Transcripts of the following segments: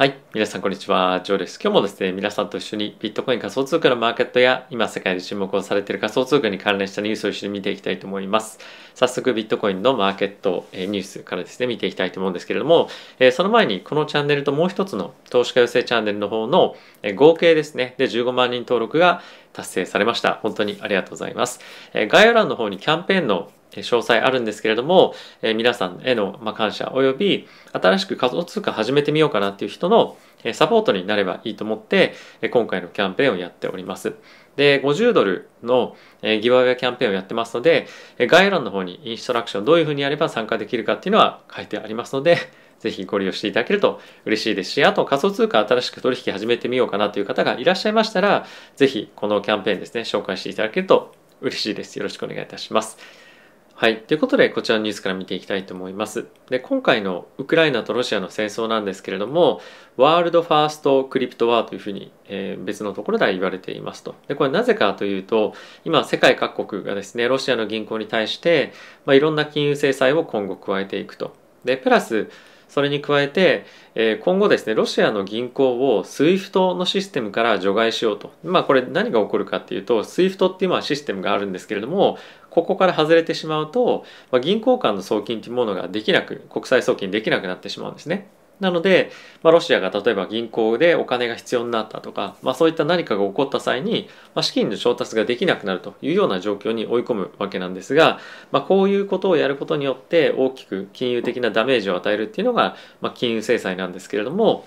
はい。皆さん、こんにちは。ジョーです。今日もですね、皆さんと一緒にビットコイン仮想通貨のマーケットや、今世界で注目をされている仮想通貨に関連したニュースを一緒に見ていきたいと思います。早速、ビットコインのマーケット、えニュースからですね、見ていきたいと思うんですけれども、えその前に、このチャンネルともう一つの投資家養成チャンネルの方の、え合計ですね、で15万人登録が、達成されました。本当にありがとうございます。え概要欄の方にキャンペーンの詳細あるんですけれども、え皆さんへの、ま感謝及び新しく仮想通貨始めてみようかなっていう人のサポートになればいいと思って、今回のキャンペーンをやっております。で、50ドルのギバウェアキャンペーンをやってますので、概要欄の方にインストラクションどういうふうにやれば参加できるかっていうのは書いてありますので、ぜひご利用していただけると嬉しいですし、あと仮想通貨新しく取引始めてみようかなという方がいらっしゃいましたら、ぜひこのキャンペーンですね、紹介していただけると嬉しいです。よろしくお願いいたします。はい。ということで、こちらのニュースから見ていきたいと思います。で、今回のウクライナとロシアの戦争なんですけれども、ワールドファーストクリプトワーというふうに、えー、別のところでは言われていますと。で、これなぜかというと、今、世界各国がですね、ロシアの銀行に対して、まあ、いろんな金融制裁を今後加えていくと。で、プラス、それに加えて、えー、今後ですねロシアの銀行を SWIFT のシステムから除外しようとまあこれ何が起こるかっていうと SWIFT っていうのはシステムがあるんですけれどもここから外れてしまうと、まあ、銀行間の送金というものができなく国際送金できなくなってしまうんですね。なので、まあ、ロシアが例えば銀行でお金が必要になったとか、まあ、そういった何かが起こった際に、まあ、資金の調達ができなくなるというような状況に追い込むわけなんですが、まあ、こういうことをやることによって大きく金融的なダメージを与えるっていうのが、まあ、金融制裁なんですけれども、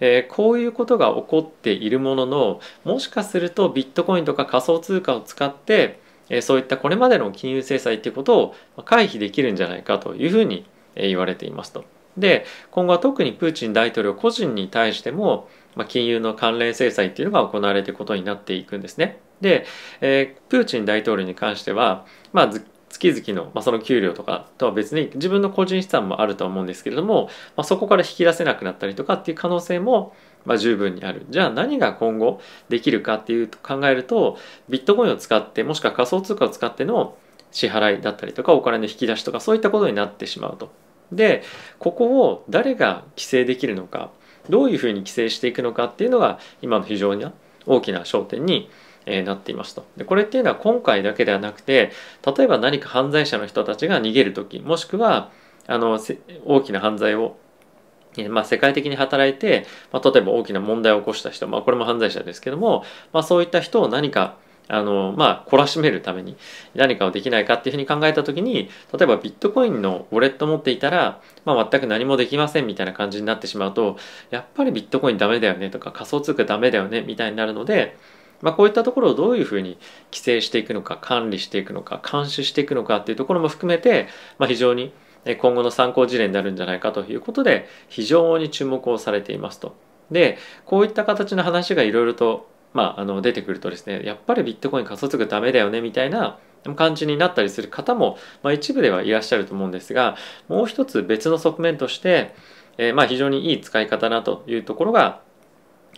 えー、こういうことが起こっているもののもしかするとビットコインとか仮想通貨を使ってえそういったこれまでの金融制裁っていうことを回避できるんじゃないかというふうに言われていますと。で今後は特にプーチン大統領個人に対しても、まあ、金融の関連制裁っていうのが行われていくことになっていくんですね。で、えー、プーチン大統領に関しては、まあ、月々の、まあ、その給料とかとは別に自分の個人資産もあるとは思うんですけれども、まあ、そこから引き出せなくなったりとかっていう可能性もまあ、十分にある。じゃあ何が今後できるかっていうと考えると、ビットコインを使って、もしくは仮想通貨を使っての支払いだったりとか、お金の引き出しとか、そういったことになってしまうと。でここを誰が規制できるのかどういうふうに規制していくのかっていうのが今の非常に大きな焦点になっていますとでこれっていうのは今回だけではなくて例えば何か犯罪者の人たちが逃げる時もしくはあの大きな犯罪をまあ、世界的に働いて、まあ、例えば大きな問題を起こした人、まあ、これも犯罪者ですけども、まあ、そういった人を何かあのまあ懲らしめるために何かをできないかっていうふうに考えた時に例えばビットコインのウォレット持っていたら、まあ、全く何もできませんみたいな感じになってしまうとやっぱりビットコインダメだよねとか仮想通貨ダメだよねみたいになるので、まあ、こういったところをどういうふうに規制していくのか管理していくのか監視していくのかっていうところも含めて、まあ、非常に今後の参考事例になるんじゃないかということで非常に注目をされていますと。でこういった形の話がいろいろとまあ、あの出てくるとですねやっぱりビットコイン仮想通貨ダメだよねみたいな感じになったりする方も、まあ、一部ではいらっしゃると思うんですがもう一つ別の側面として、えー、まあ非常にいい使い方なというところが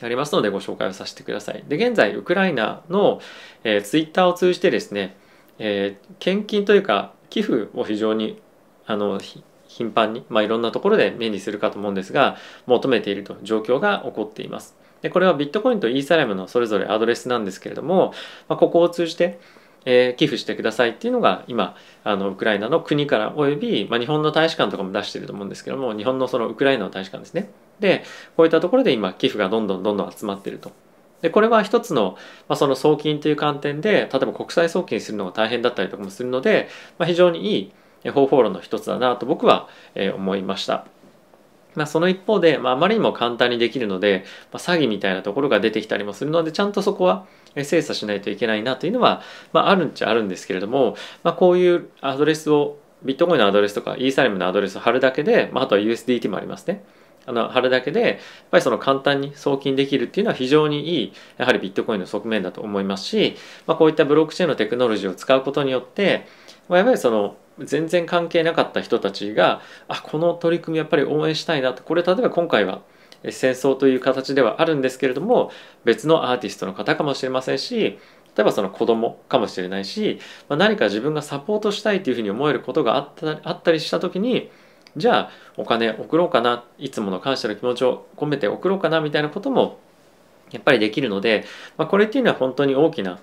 ありますのでご紹介をさせてください。で現在ウクライナの、えー、ツイッターを通じてですね、えー、献金というか寄付を非常にあの頻繁に、まあ、いろんなところで目にするかと思うんですが求めていると状況が起こっています。でこれはビットコインとイーサリアムのそれぞれアドレスなんですけれども、まあ、ここを通じて、えー、寄付してくださいっていうのが今あのウクライナの国からおよび、まあ、日本の大使館とかも出してると思うんですけども日本のそのウクライナの大使館ですねでこういったところで今寄付がどんどんどんどん集まってるとでこれは一つの,、まあその送金という観点で例えば国際送金するのが大変だったりとかもするので、まあ、非常にいい方法論の一つだなと僕は思いました。まあ、その一方で、まあ、まりにも簡単にできるので、まあ、詐欺みたいなところが出てきたりもするのでちゃんとそこは精査しないといけないなというのは、まあ、あるんちゃあるんですけれども、まあ、こういうアドレスをビットコインのアドレスとかイーサリムのアドレスを貼るだけで、まあ、あとは USDT もありますね。あの貼るだけでやっぱりその簡単に送金できるっていうのは非常にいいやはりビットコインの側面だと思いますし、まあ、こういったブロックチェーンのテクノロジーを使うことによって、まあ、やっぱりその全然関係なかった人たちがあこの取り組みやっぱり応援したいなとこれ例えば今回は戦争という形ではあるんですけれども別のアーティストの方かもしれませんし例えばその子供かもしれないし、まあ、何か自分がサポートしたいというふうに思えることがあったあったりした時にじゃあお金送ろうかないつもの感謝の気持ちを込めて送ろうかなみたいなこともやっぱりできるので、まあ、これっていうのは本当に大きな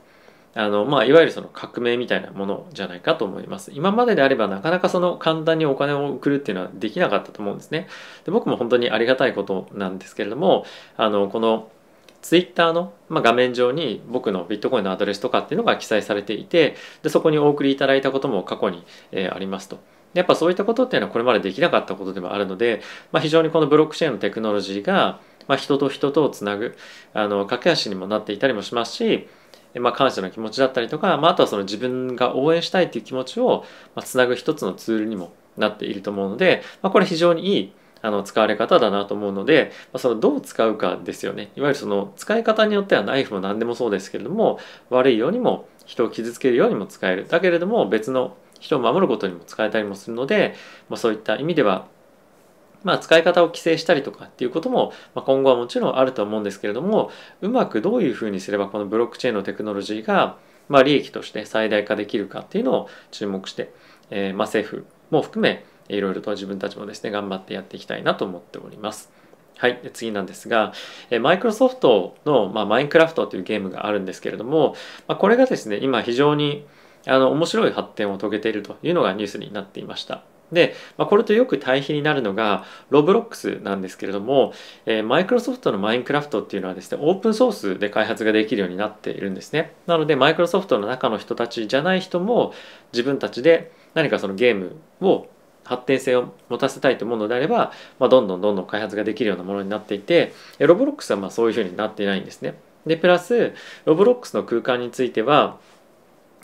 あのまあ、いわゆるその革命みたいなものじゃないかと思います。今までであればなかなかその簡単にお金を送るっていうのはできなかったと思うんですね。で僕も本当にありがたいことなんですけれどもあのこのツイッターの、ま画面上に僕のビットコインのアドレスとかっていうのが記載されていてでそこにお送りいただいたことも過去に、えー、ありますと。やっぱそういったことっていうのはこれまでできなかったことでもあるので、まあ、非常にこのブロックチェーンのテクノロジーが、まあ、人と人とをつなぐあの駆け足にもなっていたりもしますしまあ、感謝の気持ちだったりとか、まあ、あとはその自分が応援したいっていう気持ちを、まあ、つなぐ一つのツールにもなっていると思うので、まあ、これ非常にいいあの使われ方だなと思うので、まあ、そのどう使うかですよねいわゆるその使い方によってはナイフも何でもそうですけれども悪いようにも人を傷つけるようにも使えるだけれども別の人を守ることにも使えたりもするので、まあ、そういった意味ではまあ、使い方を規制したりとかっていうことも、まあ、今後はもちろんあると思うんですけれどもうまくどういうふうにすればこのブロックチェーンのテクノロジーが、まあ、利益として最大化できるかっていうのを注目して、えー、まあ政府も含めいろいろと自分たちもですね頑張ってやっていきたいなと思っております。はい、次なんですが、マイクロソフトの、まあ、マインクラフトというゲームがあるんですけれども、まあ、これがですね、今非常にあの面白い発展を遂げているというのがニュースになっていました。で、まあ、これとよく対比になるのがロブロックスなんですけれども、えマイクロソフトのマインクラフトっていうのはですねオープンソースで開発ができるようになっているんですねなのでマイクロソフトの中の人たちじゃない人も自分たちで何かそのゲームを発展性を持たせたいと思うのであれば、まあ、どんどんどんどん開発ができるようなものになっていてロブロックスはまあそういうふうになっていないんですねでプラスロブロックスの空間については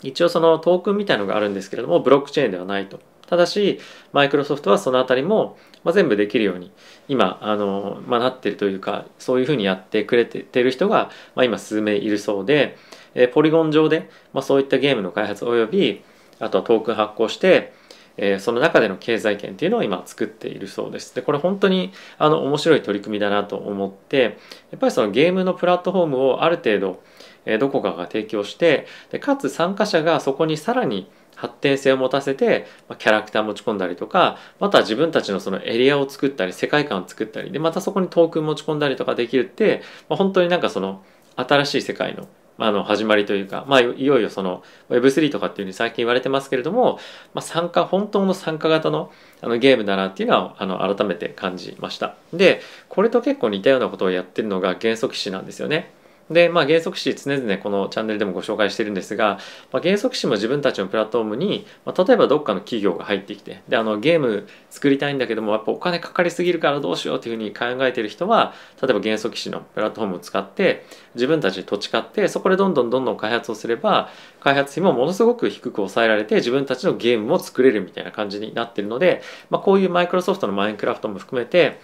一応そのトークンみたいのがあるんですけれどもブロックチェーンではないとただしマイクロソフトはその辺りも、まあ、全部できるように今あの、まあ、なってるというかそういうふうにやってくれてる人が、まあ、今数名いるそうで、えー、ポリゴン上で、まあ、そういったゲームの開発及びあとはトークン発行して、えー、その中での経済圏っていうのを今作っているそうです。で、これ本当にあの面白い取り組みだなと思って、やっぱりそのゲームのプラットフォームをある程度、えー、どこかが提供してで、かつ参加者がそこにさらに発展性を持たせて、まキャラクター持ち込んだりとかまた自分たちのそのエリアを作ったり世界観を作ったりでまたそこにトークン持ち込んだりとかできるって、まあ、本当になんかその新しい世界のあの始まりというか、まあ、いよいよその Web3 とかっていうふうに最近言われてますけれども、まあ、参加本当の参加型のあのゲームだなっていうのはあの改めて感じましたでこれと結構似たようなことをやってるのが原則騎士なんですよねで、まあ、原則子常々このチャンネルでもご紹介してるんですが、まあ、原則子も自分たちのプラットフォームに、まあ、例えばどっかの企業が入ってきてであのゲーム作りたいんだけどもやっぱお金かかりすぎるからどうしようっていうふうに考えてる人は例えば原則子のプラットフォームを使って自分たちで土地買ってそこでどんどんどんどん開発をすれば開発費もものすごく低く抑えられて自分たちのゲームも作れるみたいな感じになってるので、まあ、こういうマイクロソフトのマインクラフトも含めて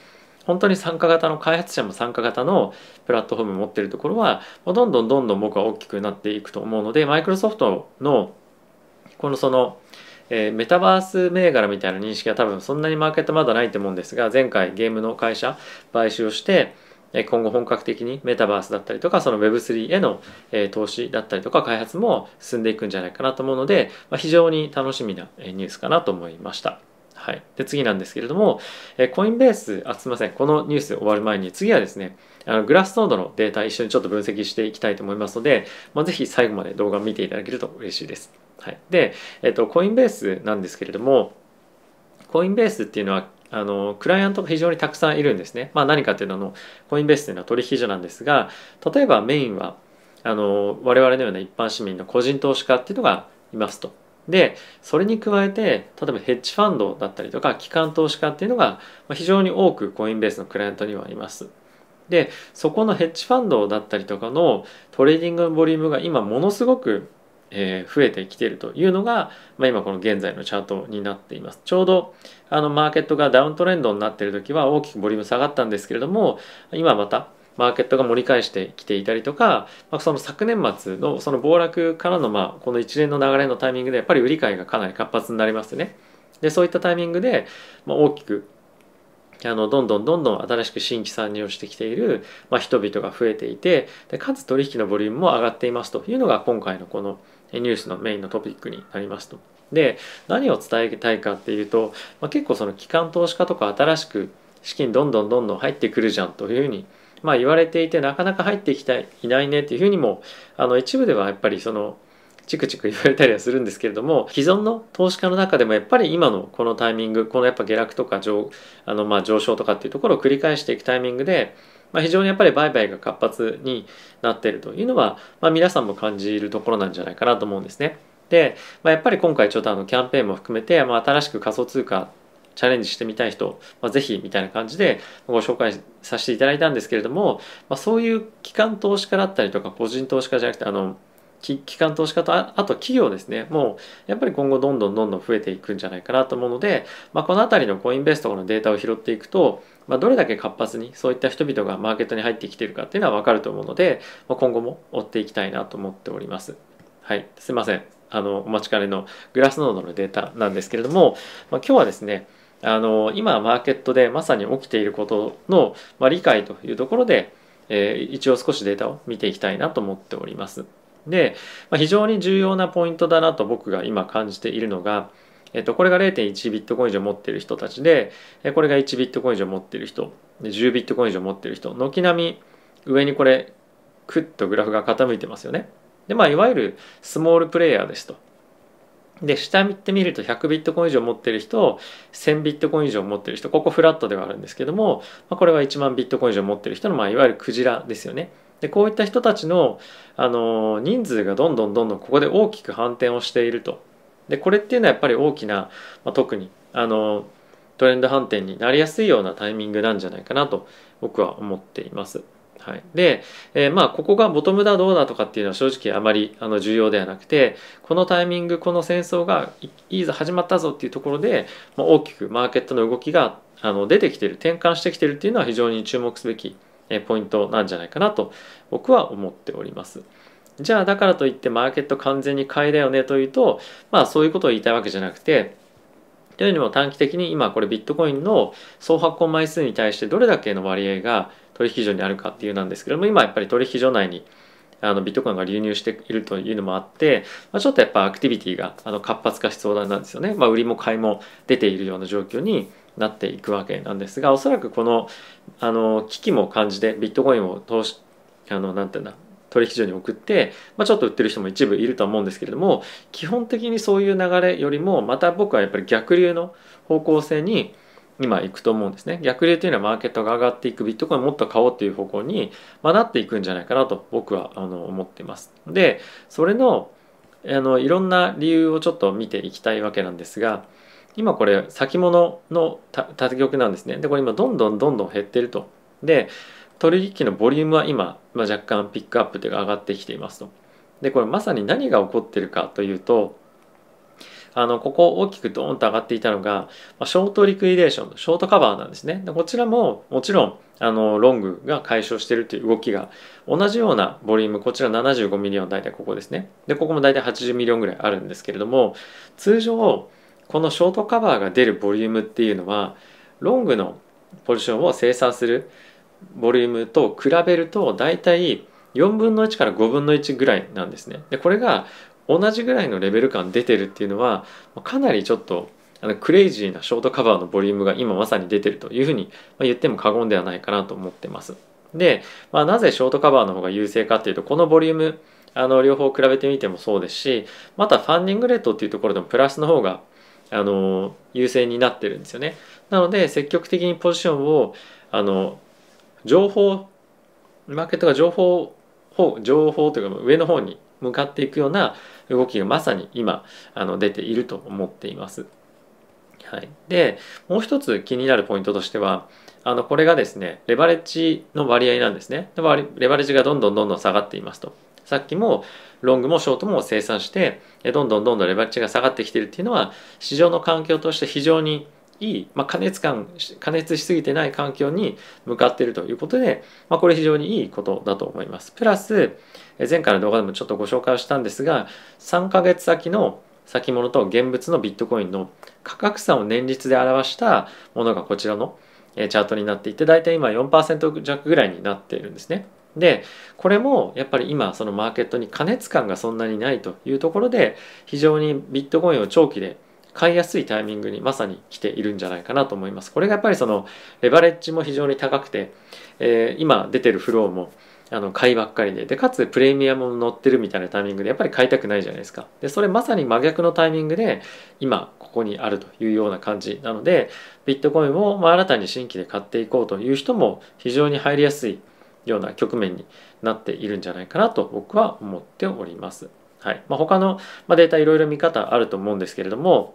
本当に参加型の開発者も参加型のプラットフォームを持ってるところはどんどんどんどん僕は大きくなっていくと思うのでマイクロソフトのこのその、えー、メタバース銘柄みたいな認識は多分そんなにマーケットまだないと思うんですが前回ゲームの会社買収をして今後本格的にメタバースだったりとかその Web3 への投資だったりとか開発も進んでいくんじゃないかなと思うので非常に楽しみなニュースかなと思いました。はい。で、次なんですけれども、えコインベース、あ、すみません。このニュース終わる前に、次はですね、あのグラスノードのデータ一緒にちょっと分析していきたいと思いますので、まあ、ぜひ最後まで動画を見ていただけると嬉しいです。はい。で、えっ、と、コインベースなんですけれども、コインベースっていうのは、あのクライアントが非常にたくさんいるんですね。まあ、何かっていうのはコインベースというのは取引所なんですが例えばメインはあの我々のような一般市民の個人投資家っていうのがいますと。でそれに加えて例えばヘッジファンドだったりとか機関投資家っていうのが非常に多くコインベースのクライアントにはいます。でそこのヘッジファンドだったりとかのトレーディングのボリュームが今ものすごく、え増えてきているというのが、まあ、今この現在のチャートになっていますちょうどあのマーケットがダウントレンドになっている時は大きくボリューム下がったんですけれども今またマーケットが盛り返してきていたりとか、まあ、その昨年末のその暴落からのまあこの一連の流れのタイミングでやっぱり売り買いがかなり活発になりますね。でそういったタイミングで、まあ、大きくあのどんどんどんどん新しく新規参入をしてきている、まあ、人々が増えていてでかつ取引のボリュームも上がっていますというのが今回のこのニュースのメインのトピックになりますと。で何を伝えたいかっていうと、まあ、結構その機関投資家とか新しく資金どんどんどんどん入ってくるじゃんというふうにまあ、言われていてなかなか入ってきていないねっていうふうにもあの一部ではやっぱりそのチクチク言われたりはするんですけれども既存の投資家の中でもやっぱり今のこのタイミングこのやっぱ下落とか上あのまあ上昇とかっていうところを繰り返していくタイミングで、まあ、非常にやっぱり売買が活発になっているというのは、まあ、皆さんも感じるところなんじゃないかなと思うんですね。で、まあ、やっぱり今回ちょっとあのキャンペーンも含めて、まあ、新しく仮想通貨チャレンジしてみたい人、まあ、ぜひみたいな感じでご紹介させていただいたんですけれども、まあ、そういう機関投資家だったりとか個人投資家じゃなくてあの機関投資家とあと企業ですねもうやっぱり今後どんどんどんどん増えていくんじゃないかなと思うので、まあ、この辺りのコインベースとかのデータを拾っていくと、まあ、どれだけ活発にそういった人々がマーケットに入ってきてるかっていうのは分かると思うので、まあ、今後も追っていきたいなと思っております。はい、すいませんあのお待ちかねのグラスノードのデータなんですけれども、まあ、今日はですねあの今マーケットでまさに起きていることの、まあ、理解というところで、えー、一応少しデータを見ていきたいなと思っております。で、まあ、非常に重要なポイントだなと僕が今感じているのが、えっと、これが0.1ビットコイン以上持っている人たちで、これが1ビットコイン以上持っている人、10ビットコイン以上持っている人、軒並み上にこれ、クッとグラフが傾いてますよね。で、まあ、いわゆるスモールプレイヤーですと。で下見てみると100ビットコイン以上持ってる人1000ビットコイン以上持ってる人ここフラットではあるんですけども、まあ、これは1万ビットコイン以上持ってる人の、まあ、いわゆるクジラですよね。でこういった人たちの、あの人数がどんどんどんどんここで大きく反転をしていると。でこれっていうのはやっぱり大きな、まあ、特に、あのトレンド反転になりやすいようなタイミングなんじゃないかなと僕は思っています。はい、で、えー、まあここがボトムだどうだとかっていうのは正直あまりあの重要ではなくてこのタイミングこの戦争がいいざ始まったぞっていうところで、まあ、大きくマーケットの動きがあの出てきてる転換してきてるっていうのは非常に注目すべき、えポイントなんじゃないかなと僕は思っております。じゃあだからといってマーケット完全に買いだよねというとまあそういうことを言いたいわけじゃなくてというのも短期的に今これビットコインの総発行枚数に対してどれだけの割合が取引所にあるかっていうなんですけども今やっぱり取引所内にあのビットコインが流入しているというのもあって、まあ、ちょっとやっぱアクティビティがあの活発化しそうなんですよね、まあ、売りも買いも出ているような状況になっていくわけなんですがおそらくこのあの危機も感じてビットコインを投資あのなんていうんだ取引所に送って、まあ、ちょっと売ってる人も一部いると思うんですけれども基本的にそういう流れよりもまた僕はやっぱり逆流の方向性に今行くと思うんですね逆流というのはマーケットが上がっていくビットコインをもっと買おうという方向に、まあ、なっていくんじゃないかなと僕はあの思っていますでそれのあのいろんな理由をちょっと見ていきたいわけなんですが今これ先物の他局なんですねでこれ今どんどんどんどん減ってるとで取引のボリュームは今、まあ、若干ピックアップというか上がってきていますと。でこれまさに何が起こってるかというとあのここ大きくドーンと上がっていたのが、まあ、ショートリクイデーションショートカバーなんですねでこちらももちろんあのロングが解消してるという動きが同じようなボリュームこちら75ミリオン大体ここですねでここも大体80ミリオンぐらいあるんですけれども通常このショートカバーが出るボリュームっていうのはロングのポジションを生産するボリュームと比べると大体4分の1から5分の1ぐらいなんですね。でこれが同じぐらいのレベル感出てるっていうのはかなりちょっとあのクレイジーなショートカバーのボリュームが今まさに出てるというふうに言っても過言ではないかなと思ってます。で、まあ、なぜショートカバーの方が優勢かっていうとこのボリュームあの両方比べてみてもそうですしまたファンディングレートっていうところでもプラスの方があの優勢になってるんですよね。なので積極的にポジションをあの情報マーケットが情報情報というか上の方に向かっていくような動きがまさに今あの出ていると思っています。はい、でもう一つ気になるポイントとしてはあのこれがですねレバレッジの割合なんですねレバレッジがどんどんどんどん下がっていますとさっきもロングもショートも生産してどんどんどんどんレバレッジが下がってきてるっていうのは市場の環境として非常にいい、まあ、加熱感加熱しすぎてない環境に向かっているということで、まあ、これ非常にいいことだと思います。プラス前回の動画でもちょっとご紹介をしたんですが3ヶ月先の先物と現物のビットコインの価格差を年率で表したものがこちらのチャートになっていて大体今4%弱ぐらいになっているんですね。でこれもやっぱり今そのマーケットに加熱感がそんなにないというところで非常にビットコインを長期で買いやすいタイミングにまさに来ているんじゃないかなと思います。これがやっぱりそのレバレッジも非常に高くて、えー、今出てるフローもあの買いばっかりででかつプレミアムも乗ってるみたいなタイミングでやっぱり買いたくないじゃないですかでそれまさに真逆のタイミングで今ここにあるというような感じなのでビットコインをま新たに新規で買っていこうという人も非常に入りやすいような局面になっているんじゃないかなと僕は思っております。はいまあ、他のデータいろいろ見方あると思うんですけれども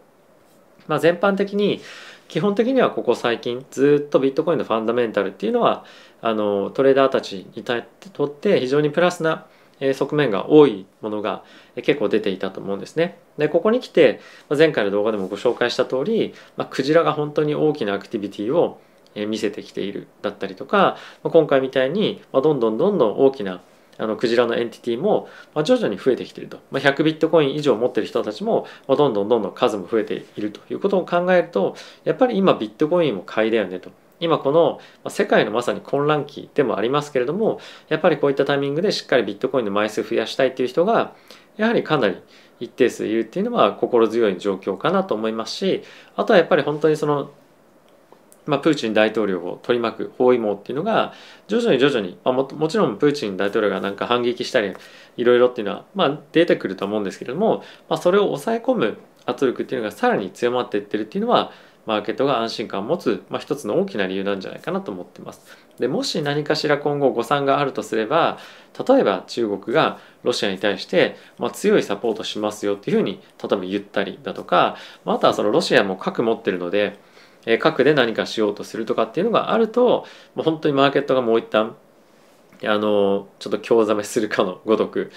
まあ、全般的に基本的にはここ最近ずっとビットコインのファンダメンタルっていうのはあのトレーダーたちにとって非常にプラスな側面が多いものが結構出ていたと思うんですね。でここに来て前回の動画でもご紹介した通り、まあ、クジラが本当に大きなアクティビティを見せてきているだったりとか今回みたいにどんどんどんどん大きなあのクジラのエンティティも、まあ、徐々に増えてきていると、まあ、100ビットコイン以上持ってる人たちも、まあ、どんどんどんどん数も増えているということを考えるとやっぱり今ビットコインも買いだよねと今この世界のまさに混乱期でもありますけれどもやっぱりこういったタイミングでしっかりビットコインの枚数増やしたいっていう人がやはりかなり一定数いるっていうのは心強い状況かなと思いますしあとはやっぱり本当にそのまあ、プーチン大統領を取り巻く包囲網っていうのが徐々に徐々に、まあ、ももちろんプーチン大統領がなんか反撃したりいろいろっていうのは、まあ、出てくると思うんですけれども、まあ、それを抑え込む圧力っていうのがさらに強まっていってるっていうのはマーケットが安心感を持つ、まあ、一つの大きな理由なんじゃないかなと思ってます。でもし何かしら今後誤算があるとすれば例えば中国がロシアに対して、まあ、強いサポートしますよっていうふうに例えば言ったりだとか、まあ、あとはそのロシアも核持ってるのでえ核で何かしようとするとかっていうのがあるともう本当にマーケットがもう一旦あのちょっと興ざめするかのごとく、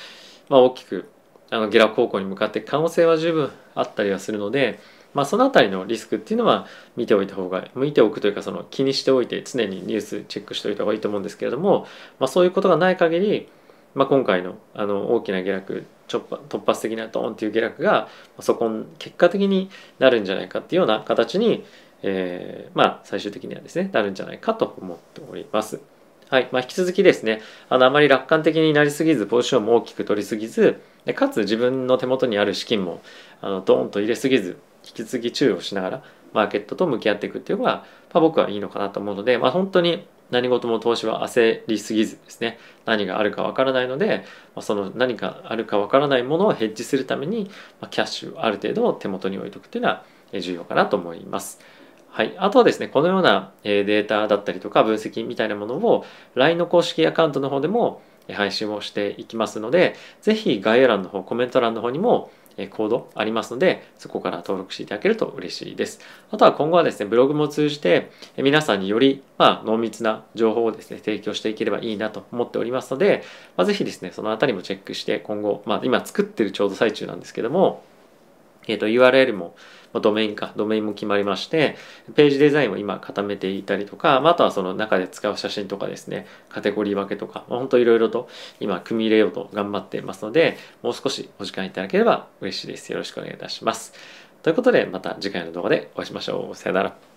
まあ、大きくあの下落方向に向かって可能性は十分あったりはするので、まあ、その辺りのリスクっていうのは見ておいた方が見ておくというかその気にしておいて常にニュースチェックしておいた方がいいと思うんですけれども、まあ、そういうことがない限り、まあ、今回のあの大きな下落突発的なドーンっていう下落がそこ結果的になるんじゃないかっていうような形にえー、まあ、最終的にはですね、なるんじゃないかと思っております。はい。まあ、引き続きですね、あの、あまり楽観的になりすぎず、ポジションも大きく取りすぎず、でかつ自分の手元にある資金も、あの、ドーンと入れすぎず、引き続き注意をしながら、マーケットと向き合っていくっていうのが、まあ、僕はいいのかなと思うので、まあ、本当に何事も投資は焦りすぎずですね何があるかわからないので、まあ、その何かあるかわからないものをヘッジするために、まあ、キャッシュをある程度手元に置いとくっていうのは重要かなと思います。はい、あとはですねこのようなデータだったりとか分析みたいなものを LINE の公式アカウントの方でも配信をしていきますので是非概要欄の方コメント欄の方にもコードありますのでそこから登録していただけると嬉しいですあとは今後はですねブログも通じて皆さんにより、まあ、濃密な情報をですね提供していければいいなと思っておりますので、まあ、是非ですねそのあたりもチェックして今後、まあ、今作ってるちょうど最中なんですけども、えーと URL もドメインか、ドメインも決まりまして、ページデザインを今固めていたりとか、まあ、あとはその中で使う写真とかですね、カテゴリー分けとか、まあ、本当いろいろと今組み入れようと頑張っていますので、もう少しお時間いただければ嬉しいです。よろしくお願いいたします。ということで、また次回の動画でお会いしましょう。さよなら。